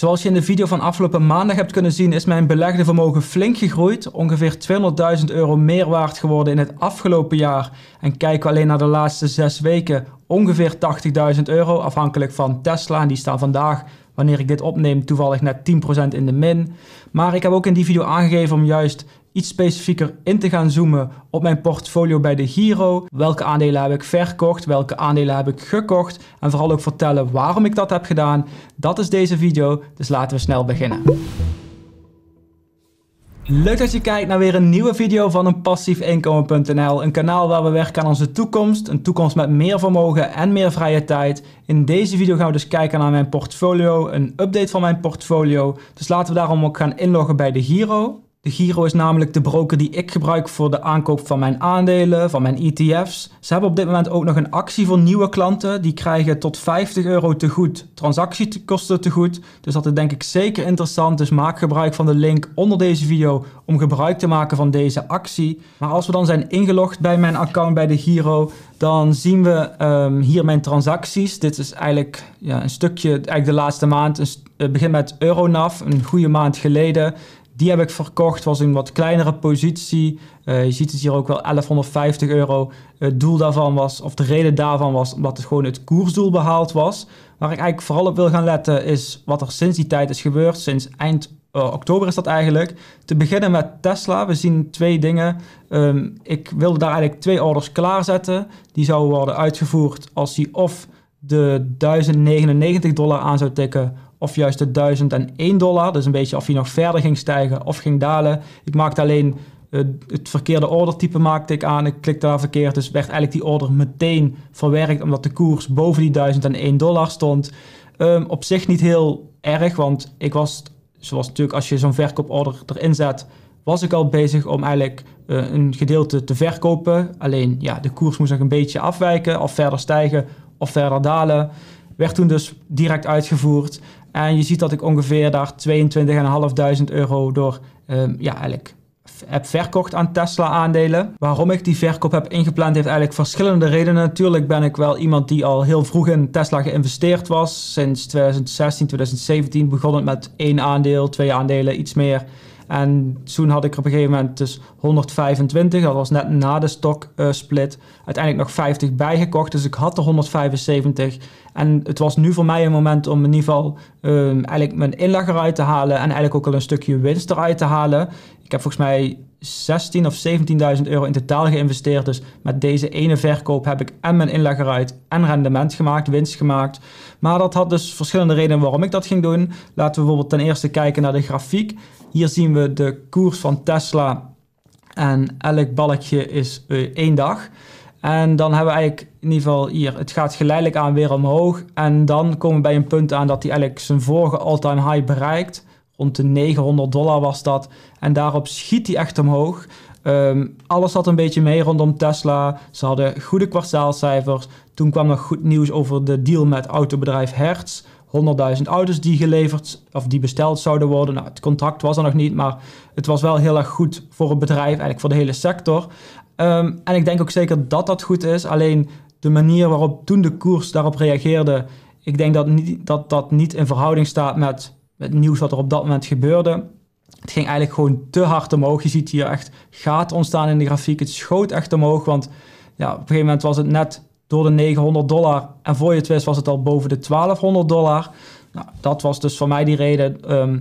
Zoals je in de video van afgelopen maandag hebt kunnen zien is mijn belegde vermogen flink gegroeid. Ongeveer 200.000 euro meer waard geworden in het afgelopen jaar. En kijken we alleen naar de laatste zes weken ongeveer 80.000 euro afhankelijk van Tesla. En die staan vandaag wanneer ik dit opneem toevallig net 10% in de min. Maar ik heb ook in die video aangegeven om juist iets specifieker in te gaan zoomen op mijn portfolio bij de Giro. Welke aandelen heb ik verkocht? Welke aandelen heb ik gekocht? En vooral ook vertellen waarom ik dat heb gedaan. Dat is deze video, dus laten we snel beginnen. Leuk dat je kijkt naar weer een nieuwe video van een passiefinkomen.nl. Een kanaal waar we werken aan onze toekomst. Een toekomst met meer vermogen en meer vrije tijd. In deze video gaan we dus kijken naar mijn portfolio. Een update van mijn portfolio. Dus laten we daarom ook gaan inloggen bij de Giro. De Giro is namelijk de broker die ik gebruik voor de aankoop van mijn aandelen, van mijn ETF's. Ze hebben op dit moment ook nog een actie voor nieuwe klanten. Die krijgen tot 50 euro te goed, transactiekosten te goed. Dus dat is denk ik zeker interessant. Dus maak gebruik van de link onder deze video om gebruik te maken van deze actie. Maar als we dan zijn ingelogd bij mijn account bij de Giro, dan zien we ehm, hier mijn transacties. Dit is eigenlijk ja, een stukje, eigenlijk de laatste maand. Het eh, begint met Euronav, een goede maand geleden. Die heb ik verkocht, was een wat kleinere positie. Eh, je ziet het hier ook wel, 1150 euro. Het doel daarvan was, of de reden daarvan was, omdat het gewoon het koersdoel behaald was. Waar ik eigenlijk vooral op wil gaan letten is wat er sinds die tijd is gebeurd. Sinds eind eh, oktober is dat eigenlijk. Te beginnen met Tesla. We zien twee dingen. Ehm, ik wilde daar eigenlijk twee orders klaarzetten. Die zouden worden uitgevoerd als die of de 1099 dollar aan zou tikken of juist de 1001 dollar. Dus een beetje of hij nog verder ging stijgen of ging dalen. Ik maakte alleen eh, het verkeerde ordertype maakte ik aan. Ik klikte daar verkeerd, dus werd eigenlijk die order meteen verwerkt omdat de koers boven die 1001 dollar stond. Ehm, op zich niet heel erg, want ik was, zoals natuurlijk als je zo'n verkooporder erin zet, was ik al bezig om eigenlijk eh, een gedeelte te verkopen. Alleen ja, de koers moest nog een beetje afwijken of verder stijgen of verder dalen. Werd toen dus direct uitgevoerd. En je ziet dat ik ongeveer daar 22.500 euro door ehm, ja, eigenlijk heb verkocht aan Tesla-aandelen. Waarom ik die verkoop heb ingepland heeft eigenlijk verschillende redenen. Natuurlijk ben ik wel iemand die al heel vroeg in Tesla geïnvesteerd was. Sinds 2016, 2017 begon het met één aandeel, twee aandelen, iets meer. En toen had ik op een gegeven moment dus 125, dat was net na de stock eh, split, uiteindelijk nog 50 bijgekocht. Dus ik had er 175 en het was nu voor mij een moment om in ieder geval ehm, eigenlijk mijn inleg eruit te halen en eigenlijk ook al een stukje winst eruit te halen. Ik heb volgens mij 16 of 17.000 euro in totaal geïnvesteerd. Dus met deze ene verkoop heb ik en mijn inleg eruit en rendement gemaakt, winst gemaakt. Maar dat had dus verschillende redenen waarom ik dat ging doen. Laten we bijvoorbeeld ten eerste kijken naar de grafiek. Hier zien we de koers van Tesla en elk balkje is uh, één dag. En dan hebben we eigenlijk in ieder geval hier, het gaat geleidelijk aan weer omhoog. En dan komen we bij een punt aan dat hij eigenlijk zijn vorige all-time high bereikt. Rond de 900 dollar was dat. En daarop schiet hij echt omhoog. Ehm, alles zat een beetje mee rondom Tesla. Ze hadden goede kwartaalcijfers. Toen kwam er goed nieuws over de deal met autobedrijf Hertz. 100.000 auto's die geleverd of die besteld zouden worden. Nou, het contract was er nog niet, maar het was wel heel erg goed voor het bedrijf, eigenlijk voor de hele sector. Ehm, en ik denk ook zeker dat dat goed is. Alleen de manier waarop toen de koers daarop reageerde, ik denk dat niet, dat, dat niet in verhouding staat met het nieuws wat er op dat moment gebeurde. Het ging eigenlijk gewoon te hard omhoog. Je ziet hier echt gaten ontstaan in de grafiek. Het schoot echt omhoog, want ja, op een gegeven moment was het net door de 900 dollar. En voor je het wist was het al boven de 1200 dollar. Nou, dat was dus voor mij die reden ehm,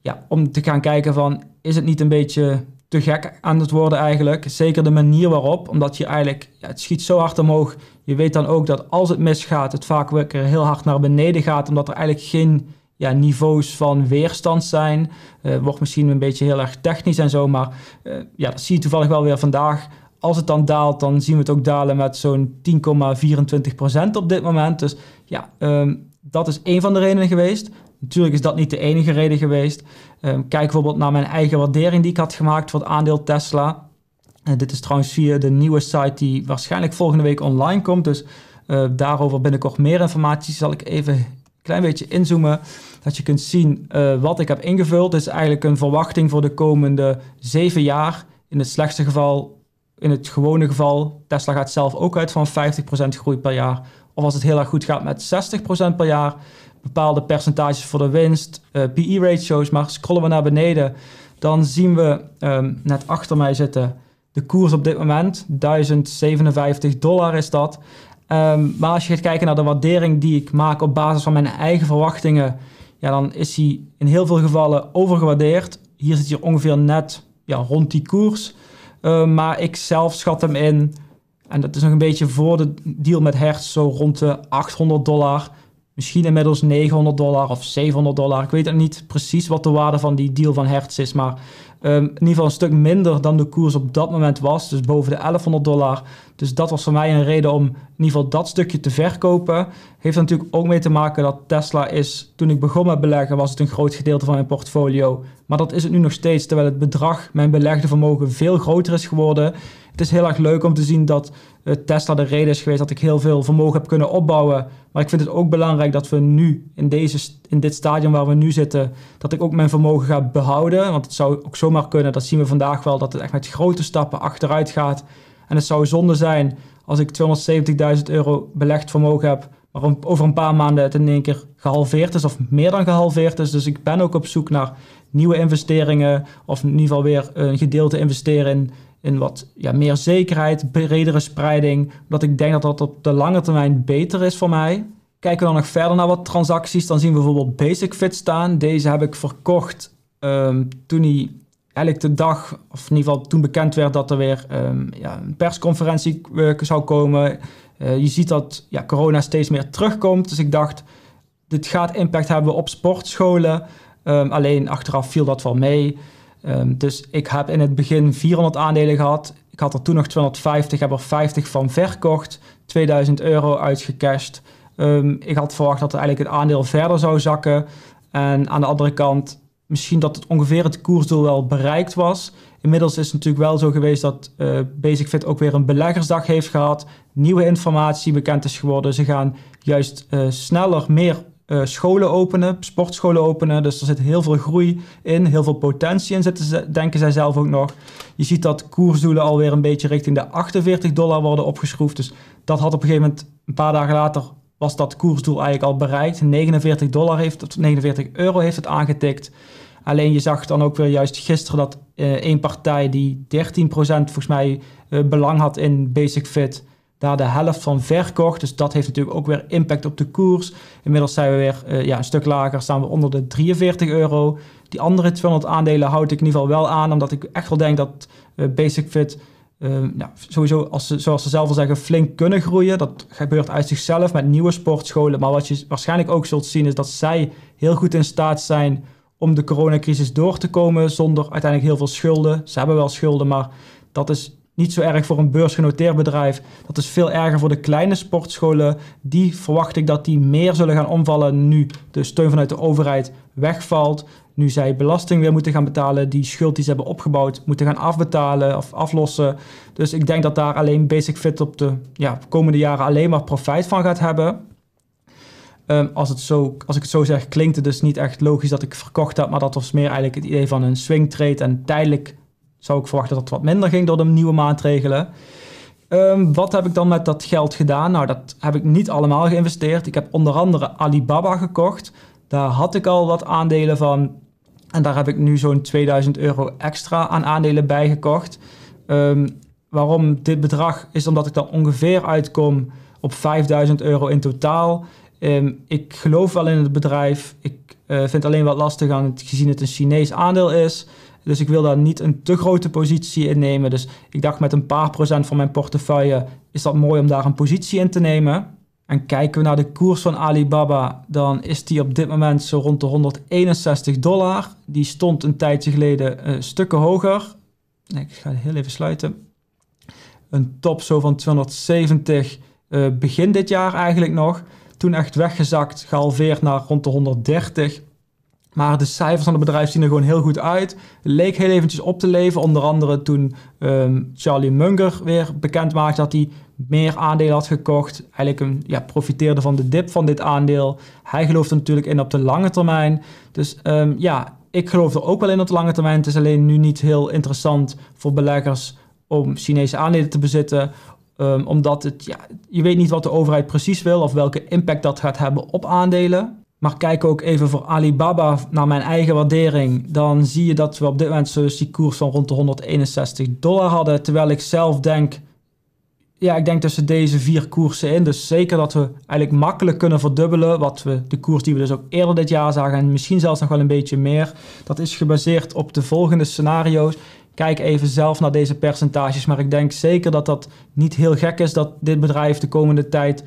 ja, om te gaan kijken van... is het niet een beetje te gek aan het worden eigenlijk. Zeker de manier waarop, omdat je eigenlijk, ja, het schiet zo hard omhoog. Je weet dan ook dat als het misgaat, het vaak weer heel hard naar beneden gaat, omdat er eigenlijk geen ja, niveaus van weerstand zijn. Eh, wordt misschien een beetje heel erg technisch en zo, maar eh, ja, dat zie je toevallig wel weer vandaag. Als het dan daalt, dan zien we het ook dalen met zo'n 10,24% op dit moment. Dus ja, ehm, dat is één van de redenen geweest. Natuurlijk is dat niet de enige reden geweest. Ehm, kijk bijvoorbeeld naar mijn eigen waardering die ik had gemaakt voor het aandeel Tesla. Eh, dit is trouwens via de nieuwe site die waarschijnlijk volgende week online komt. Dus eh, daarover binnenkort meer informatie. Zal ik even een klein beetje inzoomen. Dat je kunt zien eh, wat ik heb ingevuld. Het is eigenlijk een verwachting voor de komende zeven jaar. In het slechtste geval in het gewone geval, Tesla gaat zelf ook uit van 50% groei per jaar of als het heel erg goed gaat met 60% per jaar, bepaalde percentages voor de winst, eh, PE-ratio's. Maar scrollen we naar beneden, dan zien we ehm, net achter mij zitten de koers op dit moment. 1057 dollar is dat. Ehm, maar als je gaat kijken naar de waardering die ik maak op basis van mijn eigen verwachtingen, ja, dan is hij in heel veel gevallen overgewaardeerd. Hier zit hij ongeveer net ja, rond die koers. Ehm, maar ik zelf schat hem in en dat is nog een beetje voor de deal met Hertz, zo rond de 800 dollar. Misschien inmiddels 900 dollar of 700 dollar. Ik weet het niet precies wat de waarde van die deal van Hertz is. Maar ehm, in ieder geval een stuk minder dan de koers op dat moment was. Dus boven de 1100 dollar. Dus dat was voor mij een reden om in ieder geval dat stukje te verkopen. Heeft natuurlijk ook mee te maken dat Tesla is, toen ik begon met beleggen, was het een groot gedeelte van mijn portfolio. Maar dat is het nu nog steeds, terwijl het bedrag, mijn belegde vermogen, veel groter is geworden. Het is heel erg leuk om te zien dat eh, Tesla de reden is geweest dat ik heel veel vermogen heb kunnen opbouwen. Maar ik vind het ook belangrijk dat we nu, in, deze, in dit stadium waar we nu zitten, dat ik ook mijn vermogen ga behouden. Want het zou ook zomaar kunnen, dat zien we vandaag wel, dat het echt met grote stappen achteruit gaat. En het zou zonde zijn als ik 270.000 euro belegd vermogen heb, maar over een paar maanden het in één keer gehalveerd is of meer dan gehalveerd is. Dus ik ben ook op zoek naar nieuwe investeringen of in ieder geval weer een gedeelte investeren in, in wat ja, meer zekerheid, bredere spreiding, omdat ik denk dat dat op de lange termijn beter is voor mij. Kijken we dan nog verder naar wat transacties, dan zien we bijvoorbeeld Basic Fit staan. Deze heb ik verkocht ehm, toen hij eigenlijk de dag, of in ieder geval toen bekend werd dat er weer ehm, ja, een persconferentie eh, zou komen. Eh, je ziet dat ja, corona steeds meer terugkomt. Dus ik dacht, dit gaat impact hebben op sportscholen. Ehm, alleen achteraf viel dat wel mee. Ehm, dus ik heb in het begin 400 aandelen gehad. Ik had er toen nog 250, heb er 50 van verkocht. 2000 euro uitgecashed. ik had verwacht dat eigenlijk het aandeel verder zou zakken. En aan de andere kant misschien dat het ongeveer het koersdoel wel bereikt was. Inmiddels is het natuurlijk wel zo geweest dat eh, Basic Fit ook weer een beleggersdag heeft gehad. Nieuwe informatie bekend is geworden. Ze gaan juist eh, sneller meer eh, scholen openen, sportscholen openen. Dus er zit heel veel groei in, heel veel potentie in zitten denken zij zelf ook nog. Je ziet dat koersdoelen alweer een beetje richting de 48 dollar worden opgeschroefd. Dus dat had op een gegeven moment een paar dagen later was dat koersdoel eigenlijk al bereikt. 49, dollar heeft, 49 euro heeft het aangetikt. Alleen je zag dan ook weer juist gisteren dat uh, eh, één partij die 13% volgens mij eh, belang had in Basic Fit, daar de helft van verkocht. Dus dat heeft natuurlijk ook weer impact op de koers. Inmiddels zijn we weer eh, ja, een stuk lager, staan we onder de 43 euro. Die andere 200 aandelen houd ik in ieder geval wel aan, omdat ik echt wel denk dat Basic Fit Ehm, nou, sowieso, als ze, zoals ze zelf al zeggen, flink kunnen groeien. Dat gebeurt uit zichzelf met nieuwe sportscholen. Maar wat je waarschijnlijk ook zult zien is dat zij heel goed in staat zijn om de coronacrisis door te komen zonder uiteindelijk heel veel schulden. Ze hebben wel schulden, maar dat is niet zo erg voor een beursgenoteerd bedrijf. Dat is veel erger voor de kleine sportscholen. Die verwacht ik dat die meer zullen gaan omvallen nu de steun vanuit de overheid wegvalt. Nu zij belasting weer moeten gaan betalen, die schuld die ze hebben opgebouwd moeten gaan afbetalen of aflossen. Dus ik denk dat daar alleen Basic Fit op de ja, komende jaren alleen maar profijt van gaat hebben. Ehm, als, het zo, als ik het zo zeg, klinkt het dus niet echt logisch dat ik verkocht heb, maar dat was meer eigenlijk het idee van een swing trade en tijdelijk zou ik verwachten dat het wat minder ging door de nieuwe maatregelen. Ehm, wat heb ik dan met dat geld gedaan? Nou, dat heb ik niet allemaal geïnvesteerd. Ik heb onder andere Alibaba gekocht. Daar had ik al wat aandelen van. En daar heb ik nu zo'n 2000 euro extra aan aandelen bij gekocht. Ehm, waarom dit bedrag is omdat ik dan ongeveer uitkom op 5000 euro in totaal. Ehm, ik geloof wel in het bedrijf. Ik eh, vind het alleen wat lastig aan het, gezien het een Chinees aandeel is. Dus ik wil daar niet een te grote positie in nemen. Dus ik dacht met een paar procent van mijn portefeuille is dat mooi om daar een positie in te nemen. En kijken we naar de koers van Alibaba, dan is die op dit moment zo rond de 161 dollar. Die stond een tijdje geleden een eh, stukken hoger. Ik ga heel even sluiten. Een top zo van 270 eh, begin dit jaar eigenlijk nog. Toen echt weggezakt, gehalveerd naar rond de 130. Maar de cijfers van het bedrijf zien er gewoon heel goed uit. Leek heel eventjes op te leven. Onder andere toen ehm, Charlie Munger weer bekend maakte dat hij meer aandelen had gekocht. Eigenlijk ja, profiteerde van de dip van dit aandeel. Hij gelooft natuurlijk in op de lange termijn. Dus ehm, ja, ik geloof er ook wel in op de lange termijn. Het is alleen nu niet heel interessant voor beleggers om Chinese aandelen te bezitten. Um, omdat het, ja, je weet niet wat de overheid precies wil of welke impact dat gaat hebben op aandelen. Maar kijk ook even voor Alibaba naar mijn eigen waardering. Dan zie je dat we op dit moment zo'n die koers van rond de 161 dollar hadden. Terwijl ik zelf denk, ja, ik denk tussen deze vier koersen in. Dus zeker dat we eigenlijk makkelijk kunnen verdubbelen. Wat we, de koers die we dus ook eerder dit jaar zagen. En misschien zelfs nog wel een beetje meer. Dat is gebaseerd op de volgende scenario's. Kijk even zelf naar deze percentages. Maar ik denk zeker dat dat niet heel gek is dat dit bedrijf de komende tijd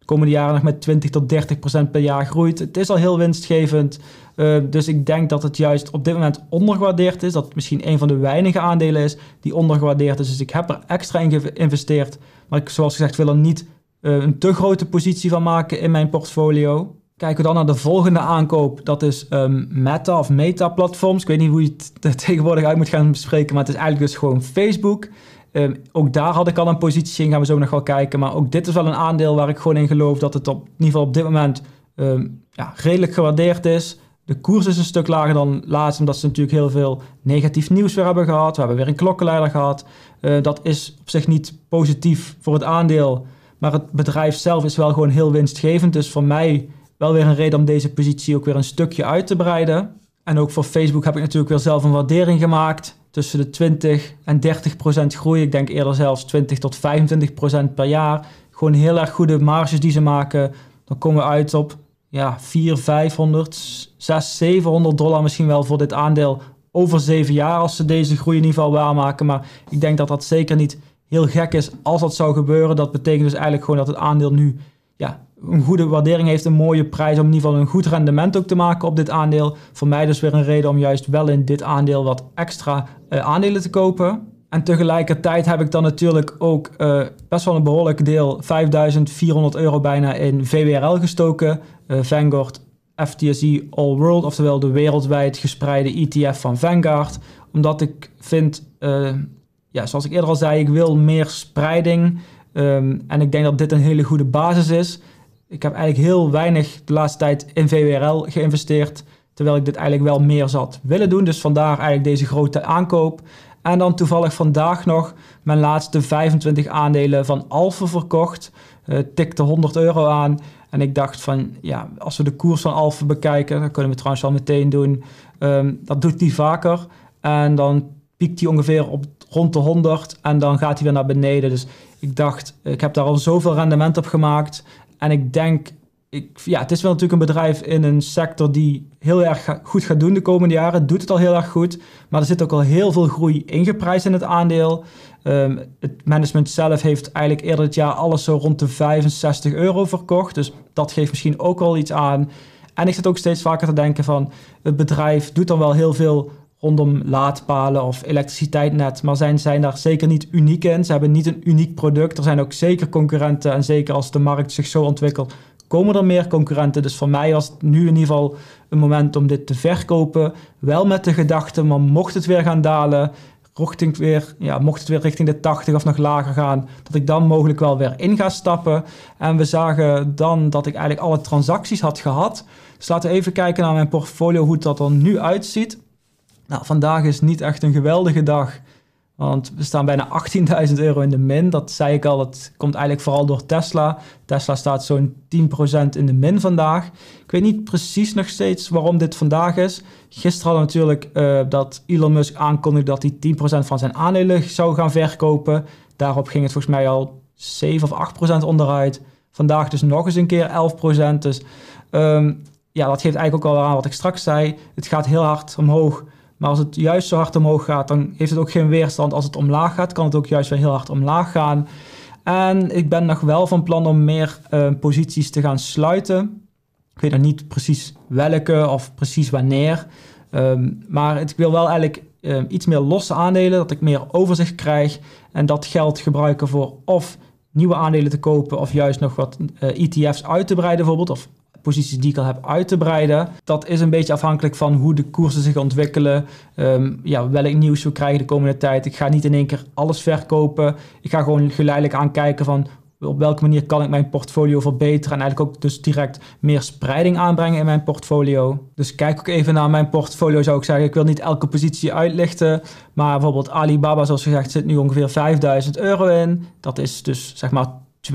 de komende jaren nog met 20 tot 30 procent per jaar groeit. Het is al heel winstgevend. Eh, dus ik denk dat het juist op dit moment ondergewaardeerd is. Dat misschien een van de weinige aandelen is die ondergewaardeerd is. Dus ik heb er extra in geïnvesteerd. Maar ik, zoals gezegd, wil er niet eh, een te grote positie van maken in mijn portfolio. Kijken we dan naar de volgende aankoop. Dat is ehm, Meta of Meta-platforms. Ik weet niet hoe je het tegenwoordig uit moet gaan bespreken, maar het is eigenlijk dus gewoon Facebook. Ehm, ook daar had ik al een positie in, gaan we zo nog wel kijken. Maar ook dit is wel een aandeel waar ik gewoon in geloof dat het op, in ieder geval op dit moment ehm, ja, redelijk gewaardeerd is. De koers is een stuk lager dan laatst, omdat ze natuurlijk heel veel negatief nieuws weer hebben gehad. We hebben weer een klokkenleider gehad. Eh, dat is op zich niet positief voor het aandeel, maar het bedrijf zelf is wel gewoon heel winstgevend. Dus voor mij wel weer een reden om deze positie ook weer een stukje uit te breiden. En ook voor Facebook heb ik natuurlijk weer zelf een waardering gemaakt. Tussen de 20 en 30 procent groei. Ik denk eerder zelfs 20 tot 25 procent per jaar. Gewoon heel erg goede marges die ze maken. Dan komen we uit op ja, 4, 500, 6, 700 dollar misschien wel voor dit aandeel. Over zeven jaar als ze deze groei in ieder geval waarmaken. Maar ik denk dat dat zeker niet heel gek is als dat zou gebeuren. Dat betekent dus eigenlijk gewoon dat het aandeel nu ja, een goede waardering heeft, een mooie prijs om in ieder geval een goed rendement ook te maken op dit aandeel. Voor mij dus weer een reden om juist wel in dit aandeel wat extra eh, aandelen te kopen. En tegelijkertijd heb ik dan natuurlijk ook eh, best wel een behoorlijk deel, 5400 euro bijna, in VWRL gestoken. Eh, Vanguard FTSE All World, oftewel de wereldwijd gespreide ETF van Vanguard. Omdat ik vind, ja, zoals ik eerder al zei, ik wil meer spreiding. Um, en ik denk dat dit een hele goede basis is ik heb eigenlijk heel weinig de laatste tijd in VWRL geïnvesteerd. Terwijl ik dit eigenlijk wel meer zat willen doen. Dus vandaar eigenlijk deze grote aankoop. En dan toevallig vandaag nog mijn laatste 25 aandelen van Alphen verkocht. Eh, tikte 100 euro aan. En ik dacht van, ja, als we de koers van Alphen bekijken, dat kunnen we trouwens al meteen doen. Ehm, dat doet die vaker. En dan piekt hij ongeveer op rond de 100 en dan gaat hij weer naar beneden. Dus ik dacht, ik heb daar al zoveel rendement op gemaakt. En ik denk, ik, ja, het is wel natuurlijk een bedrijf in een sector die heel erg goed gaat doen de komende jaren. Doet het al heel erg goed. Maar er zit ook al heel veel groei ingeprijsd in het aandeel. Ehm, het management zelf heeft eigenlijk eerder dit jaar alles zo rond de 65 euro verkocht. Dus dat geeft misschien ook al iets aan. En ik zit ook steeds vaker te denken van het bedrijf doet dan wel heel veel rondom laadpalen of elektriciteitsnet. Maar zij zijn daar zeker niet uniek in. Ze hebben niet een uniek product. Er zijn ook zeker concurrenten. En zeker als de markt zich zo ontwikkelt, komen er meer concurrenten. Dus voor mij was het nu in ieder geval een moment om dit te verkopen. Wel met de gedachte, maar mocht het weer gaan dalen, richting weer, ja, mocht het weer richting de 80 of nog lager gaan, dat ik dan mogelijk wel weer in ga stappen. En we zagen dan dat ik eigenlijk alle transacties had gehad. Dus laten we even kijken naar mijn portfolio, hoe dat er nu uitziet. Nou, vandaag is niet echt een geweldige dag. Want we staan bijna 18.000 euro in de min. Dat zei ik al, dat komt eigenlijk vooral door Tesla. Tesla staat zo'n 10% in de min vandaag. Ik weet niet precies nog steeds waarom dit vandaag is. Gisteren hadden we natuurlijk eh, dat Elon Musk aankondigde dat hij 10% van zijn aandelen zou gaan verkopen. Daarop ging het volgens mij al 7 of 8% onderuit. Vandaag dus nog eens een keer 11%. Dus ehm, ja, dat geeft eigenlijk ook al aan wat ik straks zei. Het gaat heel hard omhoog. Maar als het juist zo hard omhoog gaat, dan heeft het ook geen weerstand. Als het omlaag gaat, kan het ook juist weer heel hard omlaag gaan. En ik ben nog wel van plan om meer eh, posities te gaan sluiten. Ik weet nog niet precies welke of precies wanneer. Ehm, maar ik wil wel eigenlijk eh, iets meer losse aandelen, dat ik meer overzicht krijg. En dat geld gebruiken voor of nieuwe aandelen te kopen of juist nog wat ETF's eh, e uit te breiden bijvoorbeeld. Of posities die ik al heb uit te breiden. Dat is een beetje afhankelijk van hoe de koersen zich ontwikkelen. Ehm, ja, welk nieuws we krijgen de komende tijd. Ik ga niet in één keer alles verkopen. Ik ga gewoon geleidelijk aankijken van op welke manier kan ik mijn portfolio verbeteren en eigenlijk ook dus direct meer spreiding aanbrengen in mijn portfolio. Dus kijk ook even naar mijn portfolio zou ik zeggen. Ik wil niet elke positie uitlichten, maar bijvoorbeeld Alibaba zoals gezegd zit nu ongeveer 5000 euro in. Dat is dus zeg maar 2%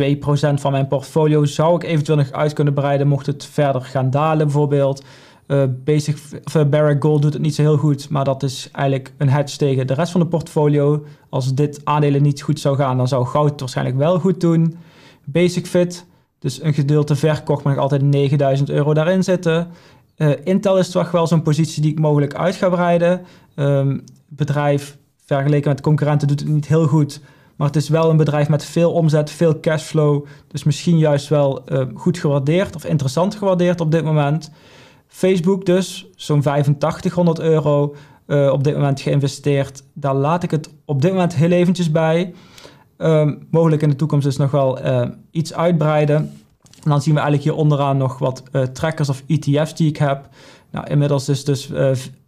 van mijn portfolio zou ik eventueel nog uit kunnen breiden mocht het verder gaan dalen bijvoorbeeld. Uh, basic, of, eh, Barrick Gold doet het niet zo heel goed, maar dat is eigenlijk een hedge tegen de rest van de portfolio. Als dit aandelen niet goed zou gaan, dan zou goud waarschijnlijk wel goed doen. Basic Fit, dus een gedeelte verkocht, maar nog altijd 9000 euro daarin zitten. Eh, Intel is toch wel zo'n positie die ik mogelijk uit ga breiden. Ehm, bedrijf vergeleken met concurrenten doet het niet heel goed, maar het is wel een bedrijf met veel omzet, veel cashflow. Dus misschien juist wel eh, goed gewaardeerd of interessant gewaardeerd op dit moment. Facebook dus, zo'n 8500 euro eh, op dit moment geïnvesteerd. Daar laat ik het op dit moment heel eventjes bij. Ehm, mogelijk in de toekomst dus nog wel eh, iets uitbreiden. En dan zien we eigenlijk hier onderaan nog wat trackers of ETF's die ik heb. Nou, inmiddels is dus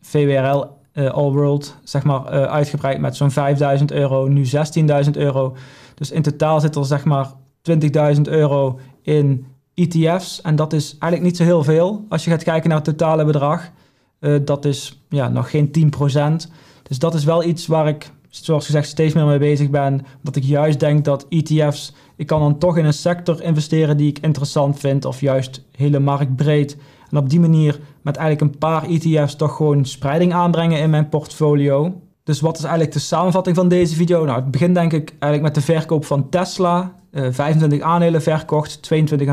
VWRL uh, All World, zeg maar, eh, uitgebreid met zo'n 5000 euro, nu 16.000 euro. Dus in totaal zit er zeg maar 20.000 euro in ETF's. En dat is eigenlijk niet zo heel veel. Als je gaat kijken naar het totale bedrag, eh, dat is ja, nog geen 10%. Dus dat is wel iets waar ik, zoals gezegd, steeds meer mee bezig ben. Dat ik juist denk dat ETF's, ik kan dan toch in een sector investeren die ik interessant vind, of juist hele marktbreed En op die manier met eigenlijk een paar ETF's toch gewoon spreiding aanbrengen in mijn portfolio. Dus wat is eigenlijk de samenvatting van deze video? Nou, het begint denk ik eigenlijk met de verkoop van Tesla. 25 eh, aandelen verkocht, 22.500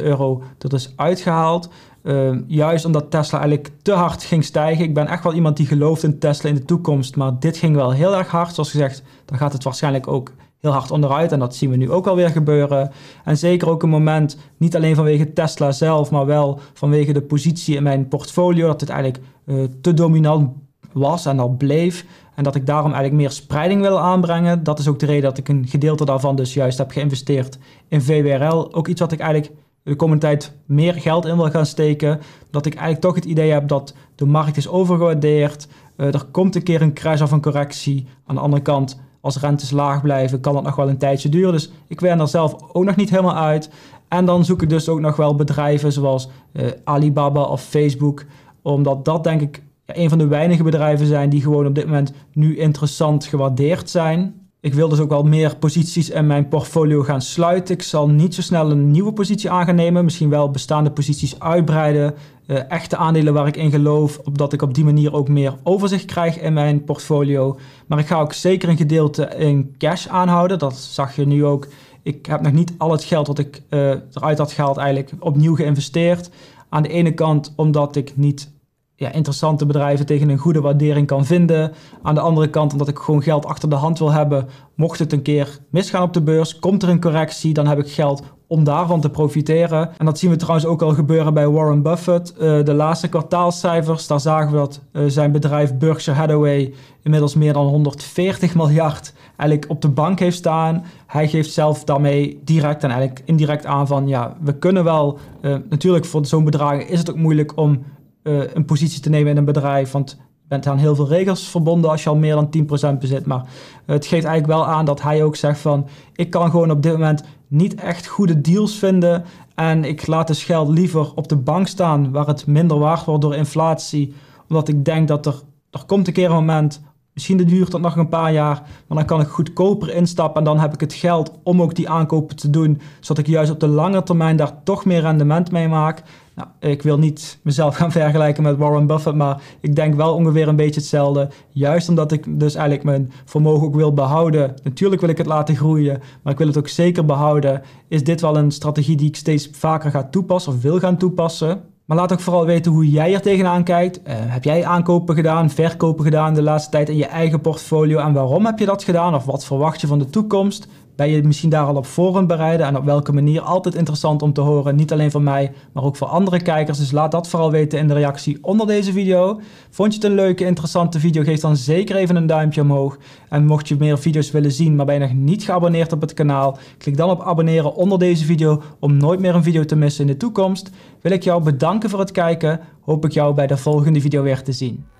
euro dat is uitgehaald. Ehm, juist omdat Tesla eigenlijk te hard ging stijgen. Ik ben echt wel iemand die gelooft in Tesla in de toekomst, maar dit ging wel heel erg hard. Zoals gezegd, dan gaat het waarschijnlijk ook heel hard onderuit. En dat zien we nu ook alweer gebeuren. En zeker ook een moment, niet alleen vanwege Tesla zelf, maar wel vanwege de positie in mijn portfolio, dat het eigenlijk eh, te dominant was en al bleef. En dat ik daarom eigenlijk meer spreiding wil aanbrengen. Dat is ook de reden dat ik een gedeelte daarvan dus juist heb geïnvesteerd in VWRL. Ook iets wat ik eigenlijk de komende tijd meer geld in wil gaan steken. Dat ik eigenlijk toch het idee heb dat de markt is overgewaardeerd. Eh, er komt een keer een crash of een correctie. Aan de andere kant als rentes laag blijven, kan dat nog wel een tijdje duren. Dus ik ben er zelf ook nog niet helemaal uit. En dan zoek ik dus ook nog wel bedrijven zoals eh, Alibaba of Facebook. Omdat dat denk ik een van de weinige bedrijven zijn die gewoon op dit moment nu interessant gewaardeerd zijn. Ik wil dus ook wel meer posities in mijn portfolio gaan sluiten. Ik zal niet zo snel een nieuwe positie aan gaan nemen. Misschien wel bestaande posities uitbreiden. Eh, echte aandelen waar ik in geloof, opdat ik op die manier ook meer overzicht krijg in mijn portfolio. Maar ik ga ook zeker een gedeelte in cash aanhouden. Dat zag je nu ook. Ik heb nog niet al het geld wat ik uh, eruit had gehaald eigenlijk opnieuw geïnvesteerd. Aan de ene kant omdat ik niet ja, interessante bedrijven tegen een goede waardering kan vinden. Aan de andere kant, omdat ik gewoon geld achter de hand wil hebben, mocht het een keer misgaan op de beurs, komt er een correctie, dan heb ik geld om daarvan te profiteren. En dat zien we trouwens ook al gebeuren bij Warren Buffett. Eh, de laatste kwartaalcijfers, daar zagen we dat eh, zijn bedrijf Berkshire Hathaway inmiddels meer dan 140 miljard eigenlijk op de bank heeft staan. Hij geeft zelf daarmee direct en eigenlijk indirect aan van ja, we kunnen wel, eh, natuurlijk voor zo'n bedrag is het ook moeilijk om eh, een positie te nemen in een bedrijf. Want je bent aan heel veel regels verbonden als je al meer dan 10% bezit. Maar het geeft eigenlijk wel aan dat hij ook zegt van... ik kan gewoon op dit moment niet echt goede deals vinden... en ik laat dus geld liever op de bank staan... waar het minder waard wordt door inflatie. Omdat ik denk dat er, er komt een keer een moment... Misschien duurt dat nog een paar jaar, maar dan kan ik goedkoper instappen en dan heb ik het geld om ook die aankopen te doen, zodat ik juist op de lange termijn daar toch meer rendement mee maak. Nou, ik wil niet mezelf gaan vergelijken met Warren Buffett, maar ik denk wel ongeveer een beetje hetzelfde. Juist omdat ik dus eigenlijk mijn vermogen ook wil behouden. Natuurlijk wil ik het laten groeien, maar ik wil het ook zeker behouden. Is dit wel een strategie die ik steeds vaker ga toepassen of wil gaan toepassen? Maar laat ook vooral weten hoe jij er tegenaan kijkt. Eh, heb jij aankopen gedaan, verkopen gedaan de laatste tijd in je eigen portfolio en waarom heb je dat gedaan of wat verwacht je van de toekomst? ben je misschien daar al op voor bereiden en op welke manier. Altijd interessant om te horen, niet alleen van mij, maar ook voor andere kijkers. Dus laat dat vooral weten in de reactie onder deze video. Vond je het een leuke, interessante video? Geef dan zeker even een duimpje omhoog. En mocht je meer video's willen zien, maar ben je nog niet geabonneerd op het kanaal, klik dan op abonneren onder deze video om nooit meer een video te missen in de toekomst. Wil ik jou bedanken voor het kijken. Hoop ik jou bij de volgende video weer te zien.